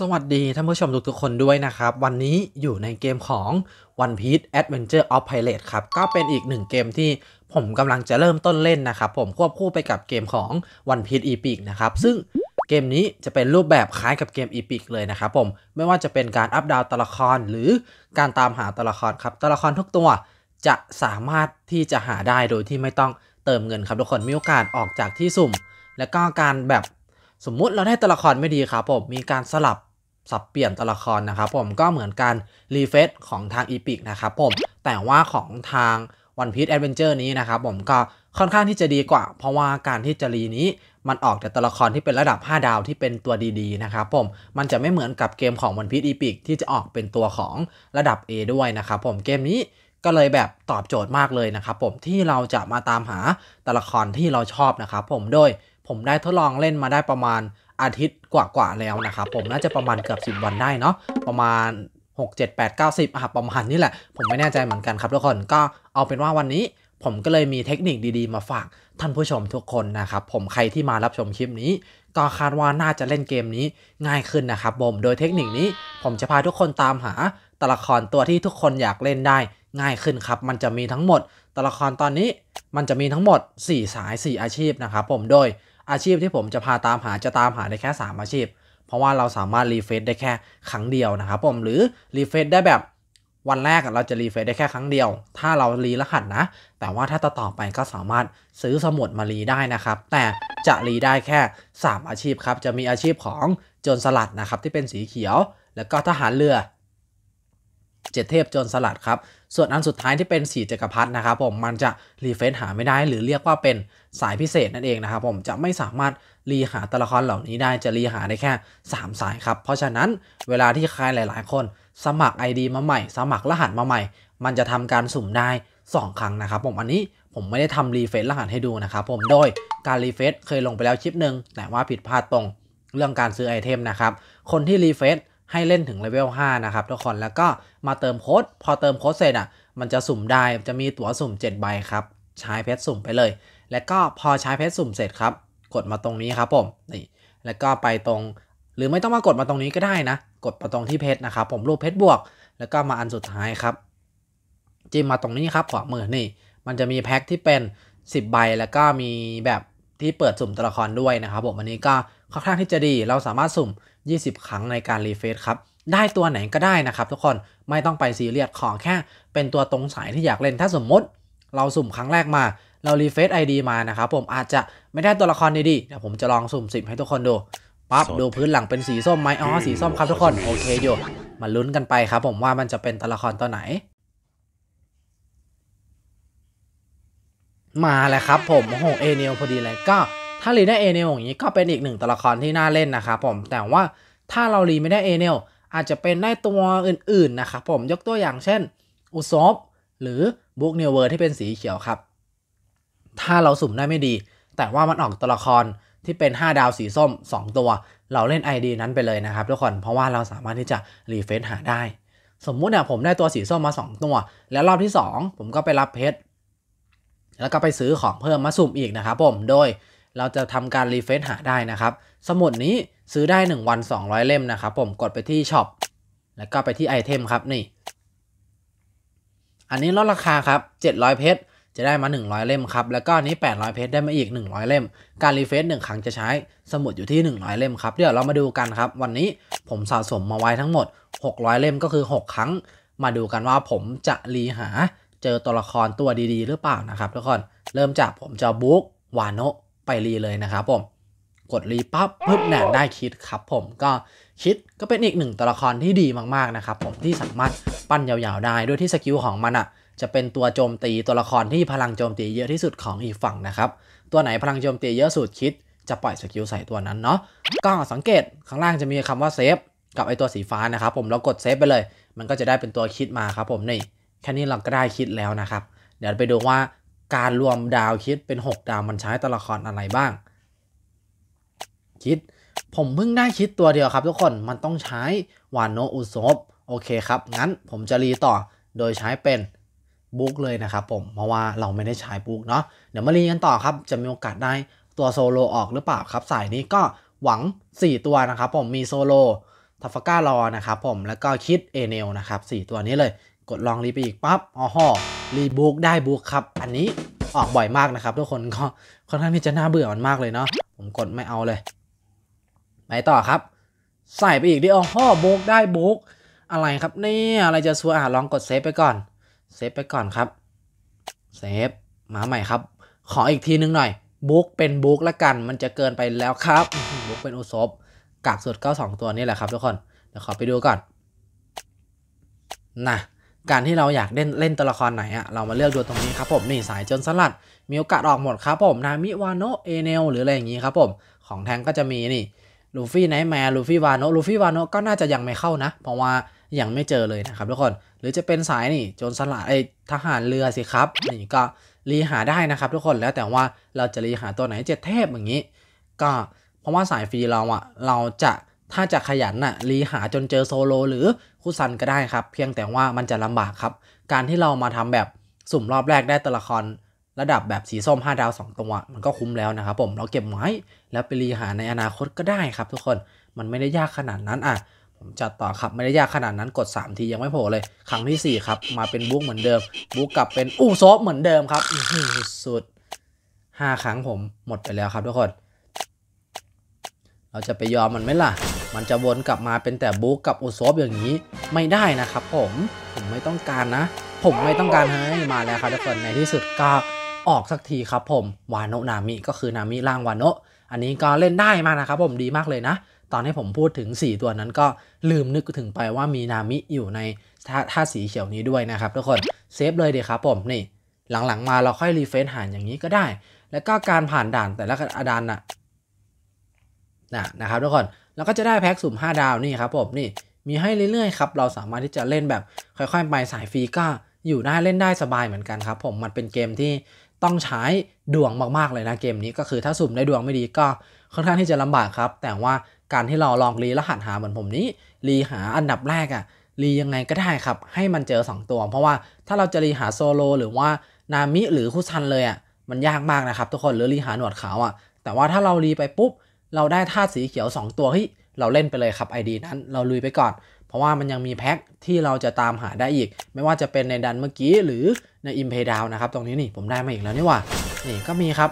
สวัสดีท่านผู้ชมทุกๆคนด้วยนะครับ วันนี้อยู่ในเกมของ One Piece Adventure of Pirate ครับก็เป็นอีกหนึ่งเกมที่ผมกำลังจะเริ่มต้นเล่นนะครับผมควบคู่ไปกับเกมของ One Piece Epic นะครับซึ่งเกมนี้จะเป็นรูปแบบคล้ายกับเกม Epic เลยนะครับผมไม่ว่าจะเป็นการอัปดาวตัวละครหรือการตามหาตัวละครครับตัวละครทุกตัว จะสามารถที่จะหาได้โดยที่ไม่ต้องเติมเงินครับทุกคนมีโอกาสออกจากที่สุ่ม และก็การแบบสมมุติเราได้ตัวละครไม่ดีครับผมมีการสลับสับเปลี่ยนตัวละครนะครับผมก็เหมือนการรีเฟซของทางอีพิกนะครับผมแต่ว่าของทาง One Piece Adventure นี้นะครับผมก็ค่อนข้างที่จะดีกว่า เพราะว่าการที่จะรีนี้ มันออกแต่ตัวละครที่เป็นระดับ 5 ดาวที่เป็นตัวดี ๆนะครับผมมันจะไม่เหมือนกับเกมของ One Piece Epic ที่จะออกเป็นตัวของระดับ A ด้วยนะครับผมเกมนี้ก็เลยแบบตอบโจทย์มากเลยนะครับผมที่เราจะมาตามหาตัวละครที่เราชอบนะครับผมโดยผมได้ทดลองเล่นมาได้ประมาณอาทิตย์กว่าๆแล้วนะครับผมน่าจะประมาณเกือบ10 วันได้เนาะประมาณ6 7 8 9 10อับประมาณนี้แหละ ผมไม่แน่ใจเหมือนกันครับทุกคนก็เอาเป็นว่าวันนี้ ผมก็เลยมีเทคนิคดีๆ มาฝากท่านผู้ชมทุกคนนะครับผมใครที่มารับชมคลิปนี้ ก็คาดว่าน่าจะเล่นเกมนี้ง่ายขึ้นนะครับผมโดยเทคนิคนี้ ผมจะพาทุกคนตามหาตัวละครตัวที่ทุกคนอยากเล่นได้ ง่ายขึ้นครับมันจะมีทั้งหมดตัวละครตอนนี้มันจะมีทั้งหมด 4สาย4อาชีพนะครับผมโดยอาชีพที่ผมจะพาตามหาจะตามหาได้แค่ 3 อาชีพ เพราะว่าเราสามารถรีเฟซได้แค่ครั้งเดียวนะครับผมหรือรีเฟซได้แบบ วันแรกเราจะรีเฟซได้แค่ครั้งเดียวถ้าเรารีรหัสนะ แต่ว่าถ้าต่อไปก็สามารถซื้อสมุดมารีได้นะครับ แต่จะรีได้แค่ 3 อาชีพครับจะมีอาชีพของโจรสลัดนะครับที่เป็นสีเขียว แล้วก็ทหารเรือเจ็ดเทพโจรสลัดครับส่วนอันสุดท้ายที่เป็นสีจักรพรรดินะครับผมมันจะรีเฟซหาไม่ได้ หรือเรียกว่าเป็นสายพิเศษนั่นเองนะครับผมจะไม่สามารถรีหาตัวละครเหล่านี้ได้จะรีหาได้แค่ 3 สายครับเพราะฉะนั้นเวลาที่ใครหลาย ๆ คนสมัคร ID มาใหม่ สมัครรหัสมาใหม่ มันจะทำการสุ่มได้ 2 ครั้งนะครับผมอันนี้ผมไม่ได้ทำรีเฟซรหัสให้ดูนะครับผมโดยการรีเฟซเคยลงไปแล้วชิปหนึ่งแต่ว่าผิดพลาดตรงเรื่องการซื้อไอเทมนะครับคนที่รีเฟซให้เล่นถึงเลเวล5นะครับทุกคนแล้วก็มาเติมโค้ดพอเติมโค้ดเสร็จอ่ะมันจะสุ่มได้จะมีตั๋วสุ่ม7ใบครับใช้เพชรสุ่มไปเลย แล้วก็พอใช้เพชรสุ่มเสร็จครับ กดมาตรงนี้ครับผมนี่แล้วก็ไปตรงหรือไม่ต้องมากดมาตรงนี้ก็ได้นะ กดมาตรงที่เพชรนะครับผมรูปเพชรบวกแล้วก็มาอันสุดท้ายครับ จิ้มมาตรงนี้ครับขวามือนี่ มันจะมีแพ็คที่เป็น10ใบแล้วก็มีแบบที่เปิดสุ่มตัวละครด้วยนะครับผมอันนี้ก็ค่อนข้างที่จะดีเราสามารถสุ่ม 20 ครั้งในการรีเฟซครับ ได้ตัวไหนก็ได้นะครับ ทุกคนไม่ต้องไปซีเรียสขอแค่เป็นตัวตรงสายที่อยากเล่นถ้าสมมติเราสุ่มครั้งแรกมา เรารีเฟซไอดีมานะครับผมอาจจะไม่ได้ตัวละครดีๆเดี๋ยวผมจะลองสุ่ม10 ให้ทุกคนดูปั๊บดูพื้นหลังเป็นสีส้มไหมอ๋อสีส้มครับทุกคนโอเคอยู่มาลุ้นกันไปครับ ผมว่ามันจะเป็นตัวละครตัวไหน มาแล้วครับผมโอ้โหเอเนียลพอดีเลยก็ถ้ารีได้เอเนลอย่างนี้ก็เป็นอีกหนึ่งตัวละครที่น่าเล่นนะครับผมแต่ว่าถ้าเรารีไม่ได้เอเนลอาจจะเป็นได้ตัวอื่นๆนะครับผมยกตัวอย่างเช่น อุซอบหรือบุกเนเวอร์ที่เป็นสีเขียวครับ ถ้าเราสุ่มได้ไม่ดี แต่ว่ามันออกตัวละครที่เป็น 5 ดาวสีส้ม 2 ตัว เราเล่น ID นั้นไปเลยนะครับทุกคน เพราะว่าเราสามารถที่จะรีเฟนหาได้ สมมุติเนี่ยผมได้ตัวสีส้มมา 2 ตัว แล้วรอบที่ 2 ผมก็ไปรับเพชรแล้วก็ไปซื้อของเพิ่มมาสุ่มอีกนะครับผมโดยเราจะทำการรีเฟซหาได้นะครับ สมุดนี้ซื้อได้ 1 วัน 200เล่มนะครับผมกดไปที่ช็อปแล้วก็ไปที่ไอเทมครับนี่ อันนี้ลดราคาครับ700เพชรจะได้มา 100 เล่มครับแล้วก็อันนี้800เพชรได้มาอีก 100 เล่ม การรีเฟซหนึ่งครั้งจะใช้สมุดอยู่ที่ 100 เล่มครับเดี๋ยวเรามาดูกันครับ วันนี้ผมสะสมมาไว้ทั้งหมด 600เล่มก็คือ 6 ครั้ง มาดูกันว่าผมจะรีหาเจอตัวละครตัวดีๆ หรือเปล่านะครับทุกคนเริ่มจากผมจะบุ๊กวานโนไปรีเลยนะครับผมกดรีปั๊บึ๊บเนิ่นได้คิดครับผมก็คิดก็เป็นอีกหนึ่งตัวละครที่ดีมากๆนะครับผมที่สามารถปั้นยาวๆได้ด้วยที่สกิลของมันอ่ะจะเป็นตัวโจมตีตัวละครที่พลังโจมตีเยอะที่สุดของอีกฝั่งนะครับตัวไหนพลังโจมตีเยอะสุดคิด จะปล่อยสกิลใส่ตัวนั้นเนาะก็สังเกต ข้างล่างจะมีคำว่าเซฟกับไอตัวสีฟ้านะครับผมเรากดเซฟไปเลยมันก็จะได้เป็นตัวคิดมาครับผมนี่แค่นี้เราก็ได้คิดแล้วนะครับเดี๋ยวไปดูว่าการรวมดาวคิดเป็น 6 ดาวมันใช้ตัวละครอะไรบ้าง คิดผมเพิ่งได้คิดตัวเดียวครับทุกคนมันต้องใช้วานโนอุซบโอเคครับ งั้นผมจะรีต่อโดยใช้เป็นบุ๊กเลยนะครับผม เพราะว่าเราไม่ได้ใช้บุ๊กเนาะเดี๋ยวมารีกันต่อครับ จะมีโอกาสได้ตัวโซโลออกหรือเปล่าครับสายนี้ก็หวัง 4 ตัวนะครับผมมีโซโลทัฟก้ารอนะครับผมแล้วก็คิดเอเนลนะครับ4ตัวนี้เลยกดลองรีไปอีกปับ๊บอ๋อฮอรีบุกได้บุกครับอันนี้ออกบ่อยมากนะครับทุกคนก็ค่อนข้างที่จะน่าเบื่อมันมากเลยเนาะผมกดไม่เอาเลยไปต่อครับ ใส่ไปอีกดิอ๋อฮอบุกได้บุกอะไรครับเนี่ยอะไรจะซัวอ่าลองกดเซฟไปก่อนเซฟไปก่อนครับเซฟมาใหม่ครับ ขออีกทีนึงหน่อยบุ๊กเป็นบุ๊กละกัน มันจะเกินไปแล้วครับบุ๊กเป็นอุซบกากสุดเก้าสองตัวนี่แหละครับทุกคนเดี๋ยวขอไปดูก่อนนะการที่เราอยากเล่นเล่นตัวละครไหนอะเรามาเลือกดูตรงนี้ครับผมนี่สายจนสลัด มีโอกาสออกหมดครับผมนามิวานโนเอเนลหรืออะไรอย่างนี้ครับ ผม ของแทงก็จะมีนี่ลูฟี่ไนท์แมร์ลูฟี่วานโนลูฟี่วานโนก็น่าจะยังไม่เข้านะเพราะว่ายังไม่เจอเลยนะครับทุกคน หรือจะเป็นสายนี่โจรสลัดไอทหารเรือสิครับนี่ก็รีหาได้นะครับ ทุกคนแล้วแต่ว่าเราจะรีหาตัวไหนเจ็ดเทพอย่างนี้ ก็เพราะว่าสายฟรีเราอะเราจะถ้าจะขยันน่ะ รีหาจนเจอโซโลหรือคุซันก็ได้ครับ เพียงแต่ว่ามันจะลำบากครับ การที่เรามาทำแบบสุ่มรอบแรกได้ตัวละครระดับแบบสีส้ม 5 ดาว2ตัวมันก็คุ้มแล้วนะครับผมเราเก็บไว้แล้วไปรีหาในอนาคตก็ได้ครับ ทุกคนมันไม่ได้ยากขนาดนั้นอ่ะผมจัดต่อครับไม่ได้ยากขนาดนั้นกด 3 ทียังไม่โผล่เลย ครั้งที่ 4 ครับ มาเป็นบุ๊กเหมือนเดิมบุ๊กกลับเป็นอู้ซอฟเหมือนเดิมครับสุด 5 ครั้งผมหมดไปแล้วครับ ทุกคน เราจะไปยอมมันไหมล่ะมันจะวนกลับมาเป็นแต่บุ๊กกับออซอบอย่างนี้ไม่ได้นะครับผมผมไม่ต้องการนะ ผมไม่ต้องการให้มาแล้วครับทุกคนในที่สุดก็ออกสักทีครับผมวานโนนามิก็คือนามิร่างวานโนอันนี้ก็เล่นได้มากนะครับผมดีมากเลยนะ ตอนที่ผมพูดถึง4ตัวนั้นก็ลืมนึกถึงไปว่ามีนามิอยู่ในท่าท่าสีเขียวนี้ด้วยนะครับ ทุกคนเซฟเลยเดีครับผมนี่ หลังๆ มาเราค่อยรีเฟซหานอย่างนี้ก็ได้แล้วก็การผ่านด่านแต่ละด่านนะนะนะครับทุกคนแล้วก็จะได้แพ็กสุ่ม5 ดาวนี่ครับผมนี่มีให้เรื่อยๆครับ เราสามารถที่จะเล่นแบบค่อย ๆ ไปสายฟรีก็อยู่ได้เล่นได้สบายเหมือนกันครับ ผมมันเป็นเกมที่ต้องใช้ดวงมากๆเลยนะเกมนี้ก็คือถ้าสุ่มได้ดวงไม่ดีก็ค่อนข้างที่จะลำบากครับแต่ว่าการที่เราลองรีรหัสหาเหมือนผมนี้รีหาอันดับแรกอะรียังไงก็ได้ครับ ให้มันเจอ 2 ตัว เพราะว่าถ้าเราจะรีหาโซโลหรือว่านามิหรือคุซันเลยอะมันยากมากนะครับ ทุกคนหรือรีหาหนวดขาวอะแต่ว่าถ้าเรารีไปปุ๊บเราได้ธาตุสีเขียว 2 ตัว เฮ้ย เราเล่นไปเลยครับ ID นั้น เราลุยไปก่อน เพราะว่ามันยังมีแพ็คที่เราจะตามหาได้อีก ไม่ว่าจะเป็นในดันเมื่อกี้หรือในอิมเพดาวนะครับ ตรงนี้นี่ผมได้มาอีกแล้วนี่ว่า นี่ก็มีครับ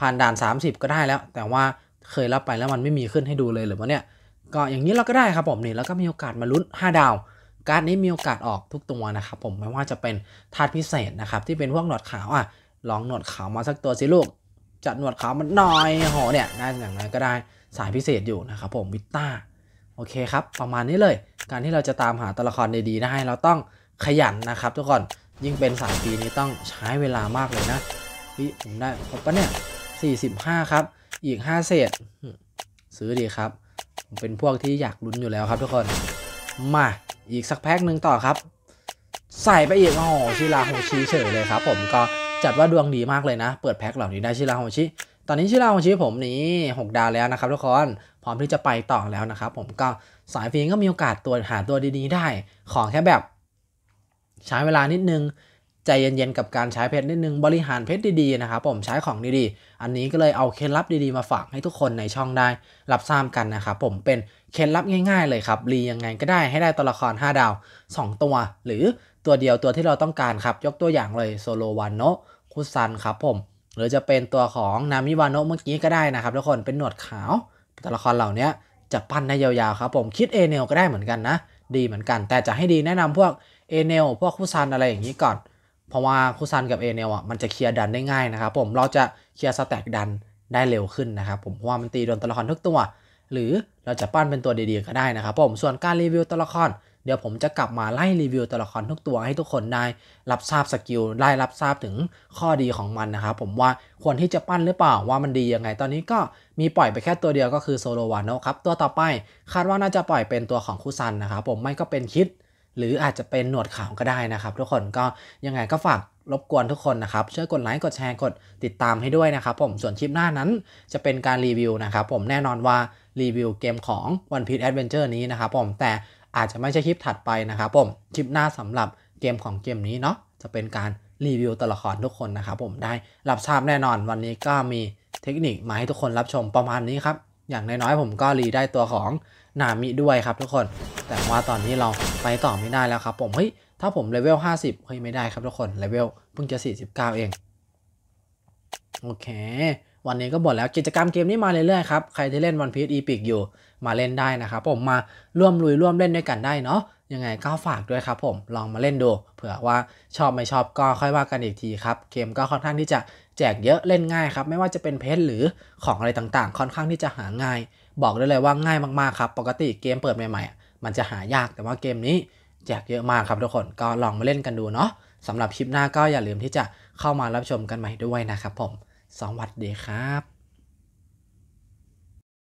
ผ่านด่าน 30 ก็ได้แล้ว แต่ว่าเคยรับไปแล้วมันไม่มีขึ้นให้ดูเลยหรือว่าเนี่ย ก็อย่างนี้เราก็ได้ครับผมนี่ แล้วก็มีโอกาสมาลุ้น5ดาว การนี้มีโอกาสออกทุกตัวนะครับผม ไม่ว่าจะเป็นธาตุพิเศษนะครับที่เป็นพวกหนวดขาวอ่ะ ลองหนวดขาวมาสักตัวสิลูกจัดหนวดขาวมันหน่อยหอเนี่ยได้อย่างนั้นก็ได้สายพิเศษอยู่นะครับ ผมวิต้าโอเคครับ ประมาณนี้เลย การที่เราจะตามหาตัวละครดีๆได้เราต้องขยันนะครับทุกคนยิ่งเป็นสายปีนี้ต้องใช้เวลามากเลยนะพี่ผมได้ครบปะเนี่ย45ครับอีก 5เศษซื้อดีครับผมเป็นพวกที่อยากลุ้นอยู่แล้วครับ ทุกคน มาอีกสักแพ็คหนึ่งต่อครับ ใส่ไปอีกโอ้โหชิลาโฮชีเฉยเลยครับ ผมก็จัดว่าดวงดีมากเลยนะ เปิดแพ็คเหล่านี้ได้ชิราโฮชิ ตอนนี้ชิราโฮชิผมนี่6ดาวแล้วนะครับทุกคน พร้อมที่จะไปต่อแล้วนะครับผมก็สายฟีงก็มีโอกาสตัวหาตัวดี ๆ ได้ ขอแค่แบบใช้เวลานิดนึงใจเย็นๆ กับการใช้เพชรนิดนึง บริหารเพชรดีๆ นะครับผมใช้ของดีๆ อันนี้ก็เลยเอาเคล็ดลับดีๆ มาฝากให้ทุกคนในช่องได้รับทราบกันนะครับผมเป็นเคล็ดลับง่ายๆ เลยครับ รียังไงก็ได้ให้ได้ตัวละคร 5 ดาว 2 ตัว หรือตัวเดียวตัวที่เราต้องการครับ ยกตัวอย่างเลยโซโลวันโนคุซันครับผม หรือจะเป็นตัวของนามิวานโนเมื่อกี้ก็ได้นะครับทุกคนเป็นหนวดขาวตัวละครเหล่านี้จะปั้นได้ยาวๆ ครับผมคิดเอเนลก็ได้เหมือนกันนะดีเหมือนกันแต่จะให้ดีแนะนำพวกเอเนลพวกคุซันอะไรอย่างนี้ก่อนเพราะว่าคุซันกับเอเนลอ่ะมันจะเคลียร์ดันได้ง่ายนะครับผมเราจะเคลียร์สแต็กดันได้เร็วขึ้นนะครับผมเพราะว่ามันตีโดนตัวละครทุกตัว หรือเราจะปั้นเป็นตัวดีๆก็ได้นะครับผมส่วนการรีวิวตัวละครเดี๋ยวผมจะกลับมาไล่รีวิวตัวละครทุกตัว ให้ทุกคนได้รับทราบสกิลได้รับทราบถึงข้อดีของมันนะครับผมว่าควรที่จะปั้นหรือเปล่าว่ามันดียังไง ตอนนี้ก็มีปล่อยไปแค่ตัวเดียวก็คือโซโลวานโนครับตัวต่อไปคาดว่าน่าจะปล่อยเป็นตัวของคุซันนะครับผมไม่ก็เป็นคิดหรืออาจจะเป็นหนวดขาวก็ได้นะครับทุกคนก็ยังไงก็ฝากรบกวนทุกคนนะครับช่วยกดไลค์กดแชร์กดติดตามให้ด้วยนะครับผมส่วนคลิปหน้านั้นจะเป็นการรีวิวนะครับผมแน่นอนว่ารีวิวเกมของ One Piece Adventure นี้นะครับผมแต่อาจจะไม่ใช่คลิปถัดไปนะครับผมคลิปหน้าสำหรับเกมของเกมนี้เนาะจะเป็นการรีวิวตัวละครทุกคนนะครับผมได้รับทราบแน่นอนวันนี้ก็มีเทคนิคมาให้ทุกคนรับชมประมาณนี้ครับอย่างน้อยๆ ผมก็รีได้ตัวของนามิด้วยครับทุกคน แต่ว่าตอนนี้เราไปต่อไม่ได้แล้วครับผม เฮ้ย ถ้าผมเลเวล 50เฮ้ยไม่ได้ครับทุกคนเลเวลเพิ่งจะ 49 เอง โอเค วันนี้ก็หมดแล้วกิจกรรมเกมนี้มาเรื่อยๆครับ ใครที่เล่นวันพีซอีพิกอยู่มาเล่นได้นะครับ ผมมาร่วมลุยร่วมเล่นด้วยกันได้เนาะยังไงก็ฝากด้วยครับ ผมลองมาเล่นดูเผื่อว่าชอบไม่ชอบก็ค่อยว่ากันอีกทีครับ เกมก็ค่อนข้างที่จะแจกเยอะเล่นง่ายครับ ไม่ว่าจะเป็นเพชรหรือของอะไรต่างๆ ค่อนข้างที่จะหาง่าย บอกได้เลยว่าง่ายมากๆครับ ปกติเกมเปิดใหม่ๆ มันจะหายากแต่ว่าเกมนี้แจกเยอะมากครับทุกคนก็ลองมาเล่นกันดูเนาะสำหรับคลิปหน้าก็อย่าลืมที่จะเข้ามารับชมกันใหม่ด้วยนะครับผมสวัสดีครับ